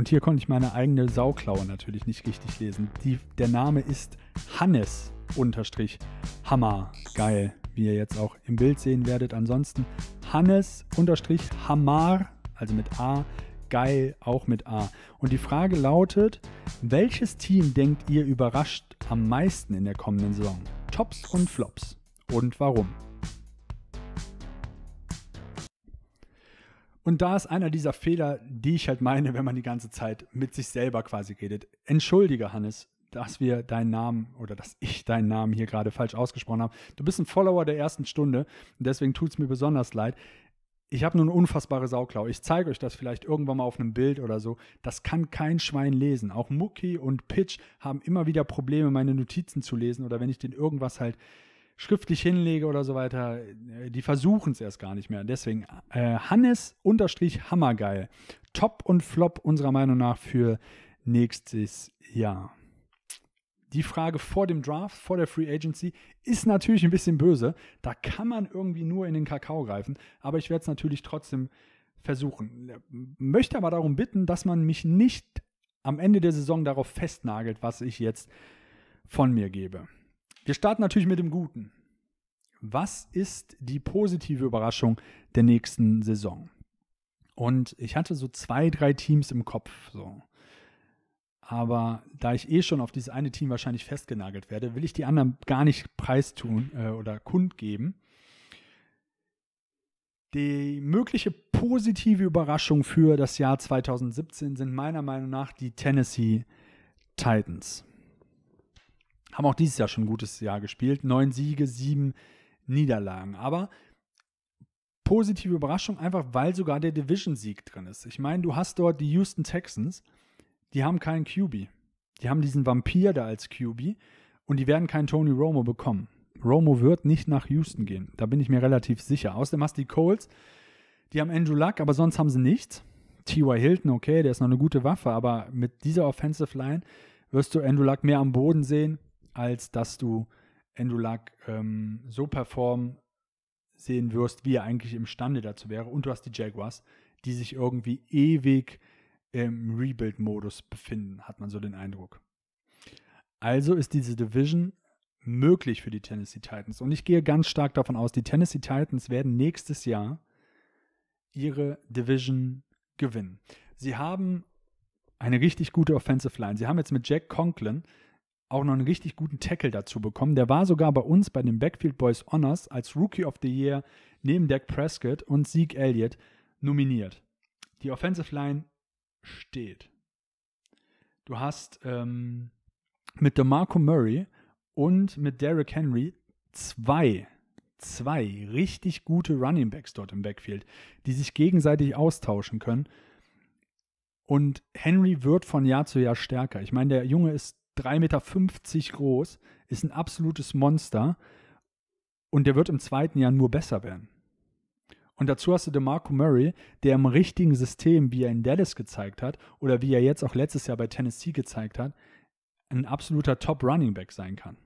Und hier konnte ich meine eigene Sauklaue natürlich nicht richtig lesen. Die, der Name ist Hannes unterstrich Hammer. Geil, wie ihr jetzt auch im Bild sehen werdet. Ansonsten Hannes unterstrich Hamar, also mit A, geil auch mit A. Und die Frage lautet, welches Team denkt ihr überrascht am meisten in der kommenden Saison? Tops und Flops. Und warum? Und da ist einer dieser Fehler, die ich halt meine, wenn man die ganze Zeit mit sich selber quasi redet. Entschuldige, Hannes, dass wir deinen Namen oder dass ich deinen Namen hier gerade falsch ausgesprochen habe. Du bist ein Follower der ersten Stunde und deswegen tut es mir besonders leid. Ich habe nur eine unfassbare Sauklau. Ich zeige euch das vielleicht irgendwann mal auf einem Bild oder so. Das kann kein Schwein lesen. Auch Mucki und Pitch haben immer wieder Probleme, meine Notizen zu lesen oder wenn ich denen irgendwas halt schriftlich hinlege oder so weiter, äh, die versuchen es erst gar nicht mehr. Deswegen äh, Hannes unterstrich Hammergeil. Top und Flop unserer Meinung nach für nächstes Jahr. Die Frage vor dem Draft, vor der Free Agency, ist natürlich ein bisschen böse. Da kann man irgendwie nur in den Kakao greifen, aber ich werde es natürlich trotzdem versuchen. Möchte aber darum bitten, dass man mich nicht am Ende der Saison darauf festnagelt, was ich jetzt von mir gebe. Wir starten natürlich mit dem Guten. Was ist die positive Überraschung der nächsten Saison? Und ich hatte so zwei, drei Teams im Kopf. So. Aber da ich eh schon auf dieses eine Team wahrscheinlich festgenagelt werde, will ich die anderen gar nicht preistun äh, oder kundgeben. Die mögliche positive Überraschung für das Jahr 2017 sind meiner Meinung nach die Tennessee Titans. Haben auch dieses Jahr schon ein gutes Jahr gespielt. Neun Siege, sieben Niederlagen. Aber positive Überraschung, einfach weil sogar der Division-Sieg drin ist. Ich meine, du hast dort die Houston Texans, die haben keinen QB. Die haben diesen Vampir da als QB und die werden keinen Tony Romo bekommen. Romo wird nicht nach Houston gehen. Da bin ich mir relativ sicher. Außerdem hast du die Colts, die haben Andrew Luck, aber sonst haben sie nichts. T.Y. Hilton, okay, der ist noch eine gute Waffe, aber mit dieser Offensive Line wirst du Andrew Luck mehr am Boden sehen als dass du Andrew Luck ähm, so performen sehen wirst, wie er eigentlich imstande dazu wäre. Und du hast die Jaguars, die sich irgendwie ewig im Rebuild-Modus befinden, hat man so den Eindruck. Also ist diese Division möglich für die Tennessee Titans. Und ich gehe ganz stark davon aus, die Tennessee Titans werden nächstes Jahr ihre Division gewinnen. Sie haben eine richtig gute Offensive Line. Sie haben jetzt mit Jack Conklin auch noch einen richtig guten Tackle dazu bekommen. Der war sogar bei uns bei den Backfield Boys Honors als Rookie of the Year neben Dak Prescott und Zeke Elliott nominiert. Die Offensive Line steht. Du hast ähm, mit DeMarco Murray und mit Derrick Henry zwei, zwei richtig gute Running Backs dort im Backfield, die sich gegenseitig austauschen können. Und Henry wird von Jahr zu Jahr stärker. Ich meine, der Junge ist 3,50 Meter groß, ist ein absolutes Monster und der wird im zweiten Jahr nur besser werden. Und dazu hast du DeMarco Murray, der im richtigen System, wie er in Dallas gezeigt hat oder wie er jetzt auch letztes Jahr bei Tennessee gezeigt hat, ein absoluter Top Running Back sein kann.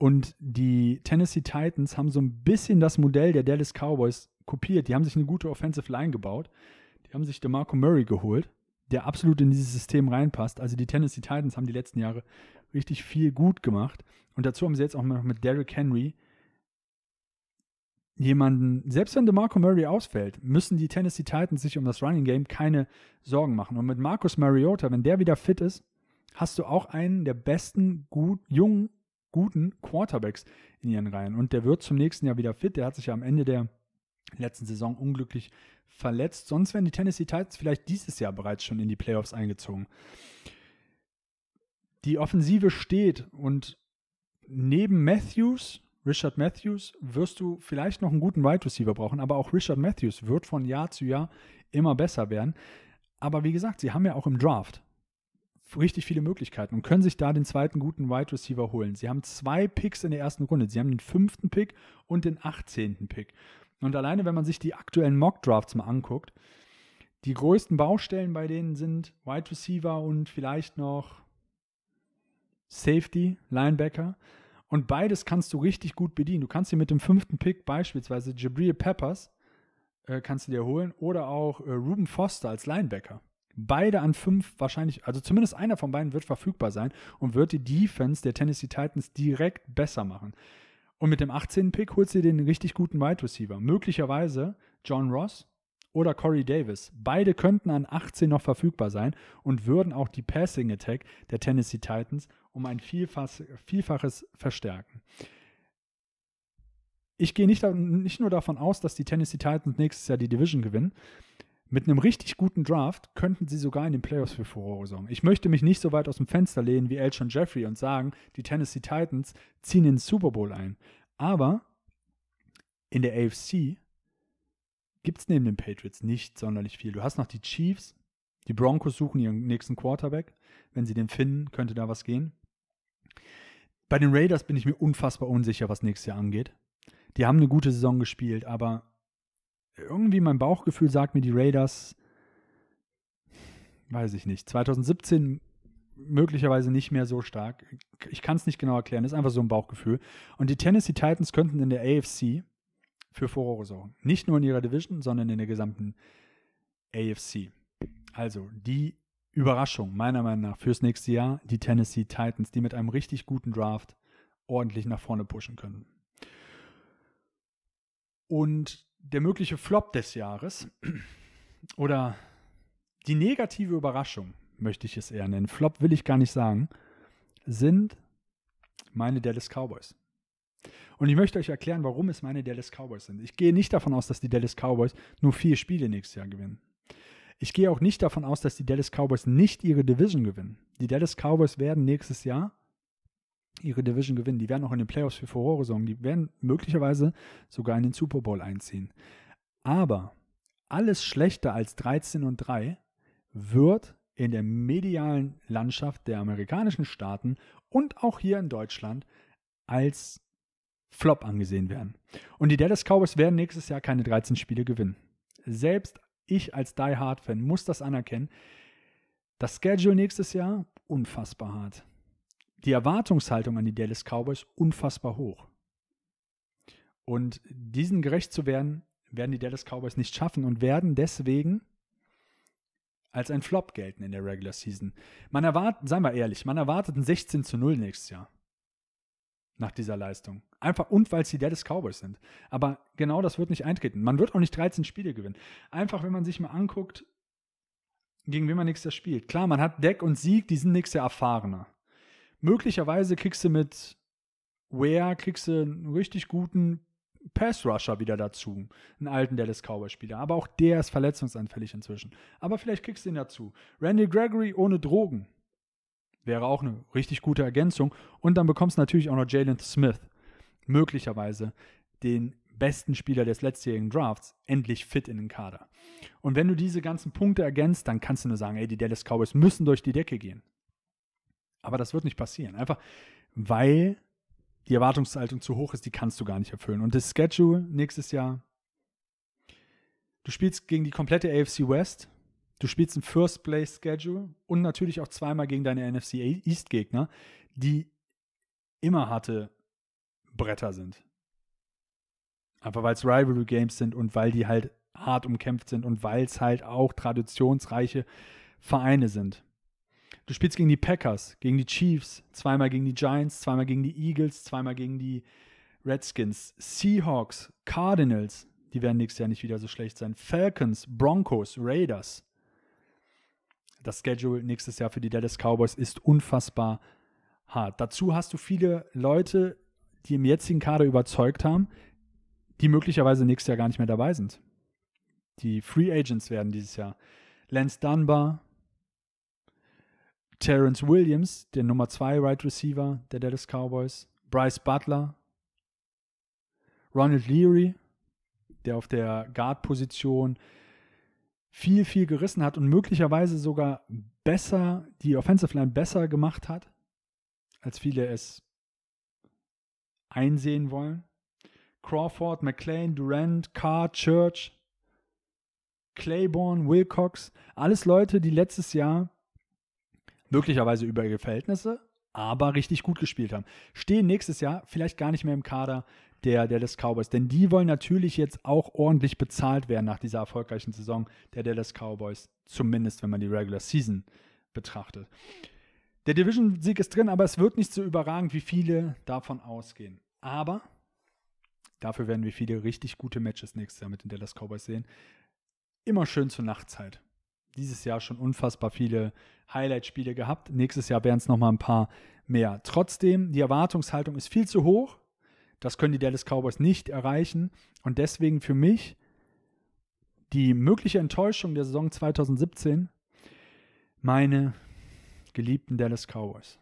Und die Tennessee Titans haben so ein bisschen das Modell der Dallas Cowboys kopiert. Die haben sich eine gute Offensive Line gebaut. Die haben sich DeMarco Murray geholt der absolut in dieses System reinpasst. Also die Tennessee Titans haben die letzten Jahre richtig viel gut gemacht. Und dazu haben sie jetzt auch noch mit Derrick Henry jemanden, selbst wenn DeMarco Murray ausfällt, müssen die Tennessee Titans sich um das Running Game keine Sorgen machen. Und mit Marcus Mariota, wenn der wieder fit ist, hast du auch einen der besten, gut, jungen, guten Quarterbacks in ihren Reihen. Und der wird zum nächsten Jahr wieder fit. Der hat sich ja am Ende der letzten Saison unglücklich verletzt. Sonst wären die Tennessee Titans vielleicht dieses Jahr bereits schon in die Playoffs eingezogen. Die Offensive steht und neben Matthews, Richard Matthews, wirst du vielleicht noch einen guten Wide right Receiver brauchen, aber auch Richard Matthews wird von Jahr zu Jahr immer besser werden. Aber wie gesagt, sie haben ja auch im Draft richtig viele Möglichkeiten und können sich da den zweiten guten Wide Receiver holen. Sie haben zwei Picks in der ersten Runde. Sie haben den fünften Pick und den 18. Pick. Und alleine, wenn man sich die aktuellen Mock-Drafts mal anguckt, die größten Baustellen bei denen sind Wide Receiver und vielleicht noch Safety, Linebacker. Und beides kannst du richtig gut bedienen. Du kannst dir mit dem fünften Pick beispielsweise Jabril Peppers äh, kannst du dir holen oder auch äh, Ruben Foster als Linebacker. Beide an fünf wahrscheinlich, also zumindest einer von beiden wird verfügbar sein und wird die Defense der Tennessee Titans direkt besser machen. Und mit dem 18. Pick holst du den richtig guten Wide Receiver. Möglicherweise John Ross oder Corey Davis. Beide könnten an 18 noch verfügbar sein und würden auch die Passing Attack der Tennessee Titans um ein Vielfaches verstärken. Ich gehe nicht, nicht nur davon aus, dass die Tennessee Titans nächstes Jahr die Division gewinnen. Mit einem richtig guten Draft könnten sie sogar in den Playoffs für Furore sorgen. Ich möchte mich nicht so weit aus dem Fenster lehnen wie Elshon Jeffrey und sagen, die Tennessee Titans ziehen in den Super Bowl ein. Aber in der AFC gibt es neben den Patriots nicht sonderlich viel. Du hast noch die Chiefs, die Broncos suchen ihren nächsten Quarterback. Wenn sie den finden, könnte da was gehen. Bei den Raiders bin ich mir unfassbar unsicher, was nächstes Jahr angeht. Die haben eine gute Saison gespielt, aber irgendwie mein Bauchgefühl sagt mir, die Raiders, weiß ich nicht, 2017 möglicherweise nicht mehr so stark. Ich kann es nicht genau erklären, ist einfach so ein Bauchgefühl. Und die Tennessee Titans könnten in der AFC für Furore sorgen. Nicht nur in ihrer Division, sondern in der gesamten AFC. Also die Überraschung meiner Meinung nach fürs nächste Jahr, die Tennessee Titans, die mit einem richtig guten Draft ordentlich nach vorne pushen können. Und der mögliche Flop des Jahres oder die negative Überraschung, möchte ich es eher nennen, Flop will ich gar nicht sagen, sind meine Dallas Cowboys. Und ich möchte euch erklären, warum es meine Dallas Cowboys sind. Ich gehe nicht davon aus, dass die Dallas Cowboys nur vier Spiele nächstes Jahr gewinnen. Ich gehe auch nicht davon aus, dass die Dallas Cowboys nicht ihre Division gewinnen. Die Dallas Cowboys werden nächstes Jahr ihre Division gewinnen. Die werden auch in den Playoffs für Furore sorgen. Die werden möglicherweise sogar in den Super Bowl einziehen. Aber alles schlechter als 13 und 3 wird in der medialen Landschaft der amerikanischen Staaten und auch hier in Deutschland als Flop angesehen werden. Und die Dallas Cowboys werden nächstes Jahr keine 13 Spiele gewinnen. Selbst ich als Die Hard Fan muss das anerkennen. Das Schedule nächstes Jahr unfassbar hart die Erwartungshaltung an die Dallas Cowboys unfassbar hoch. Und diesen gerecht zu werden, werden die Dallas Cowboys nicht schaffen und werden deswegen als ein Flop gelten in der Regular Season. Man erwartet, seien wir ehrlich, man erwartet ein 16 zu 0 nächstes Jahr. Nach dieser Leistung. Einfach und weil es die Dallas Cowboys sind. Aber genau das wird nicht eintreten. Man wird auch nicht 13 Spiele gewinnen. Einfach, wenn man sich mal anguckt, gegen wen man nächstes Jahr spielt. Klar, man hat Deck und Sieg, die sind nächstes Jahr erfahrener möglicherweise kriegst du mit Ware, kriegst du einen richtig guten Pass-Rusher wieder dazu, einen alten Dallas Cowboy-Spieler. Aber auch der ist verletzungsanfällig inzwischen. Aber vielleicht kriegst du ihn dazu. Randy Gregory ohne Drogen wäre auch eine richtig gute Ergänzung. Und dann bekommst du natürlich auch noch Jalen Smith, möglicherweise den besten Spieler des letztjährigen Drafts, endlich fit in den Kader. Und wenn du diese ganzen Punkte ergänzt, dann kannst du nur sagen, ey, die Dallas Cowboys müssen durch die Decke gehen. Aber das wird nicht passieren. Einfach, weil die Erwartungshaltung zu hoch ist, die kannst du gar nicht erfüllen. Und das Schedule nächstes Jahr, du spielst gegen die komplette AFC West, du spielst ein First Place Schedule und natürlich auch zweimal gegen deine NFC East Gegner, die immer harte Bretter sind. Einfach weil es Rivalry Games sind und weil die halt hart umkämpft sind und weil es halt auch traditionsreiche Vereine sind. Du spielst gegen die Packers, gegen die Chiefs, zweimal gegen die Giants, zweimal gegen die Eagles, zweimal gegen die Redskins, Seahawks, Cardinals, die werden nächstes Jahr nicht wieder so schlecht sein, Falcons, Broncos, Raiders. Das Schedule nächstes Jahr für die Dallas Cowboys ist unfassbar hart. Dazu hast du viele Leute, die im jetzigen Kader überzeugt haben, die möglicherweise nächstes Jahr gar nicht mehr dabei sind. Die Free Agents werden dieses Jahr. Lance Dunbar, Terrence Williams, der Nummer 2 Right Receiver der Dallas Cowboys, Bryce Butler, Ronald Leary, der auf der Guard-Position viel, viel gerissen hat und möglicherweise sogar besser, die Offensive Line besser gemacht hat, als viele es einsehen wollen. Crawford, McLean, Durant, Carr, Church, Claiborne, Wilcox, alles Leute, die letztes Jahr möglicherweise über ihre Verhältnisse, aber richtig gut gespielt haben. Stehen nächstes Jahr vielleicht gar nicht mehr im Kader der Dallas Cowboys, denn die wollen natürlich jetzt auch ordentlich bezahlt werden nach dieser erfolgreichen Saison der Dallas Cowboys, zumindest wenn man die Regular Season betrachtet. Der Division-Sieg ist drin, aber es wird nicht so überragend, wie viele davon ausgehen. Aber dafür werden wir viele richtig gute Matches nächstes Jahr mit den Dallas Cowboys sehen. Immer schön zur Nachtzeit dieses Jahr schon unfassbar viele Highlight-Spiele gehabt. Nächstes Jahr werden es nochmal ein paar mehr. Trotzdem, die Erwartungshaltung ist viel zu hoch. Das können die Dallas Cowboys nicht erreichen. Und deswegen für mich die mögliche Enttäuschung der Saison 2017 meine geliebten Dallas Cowboys.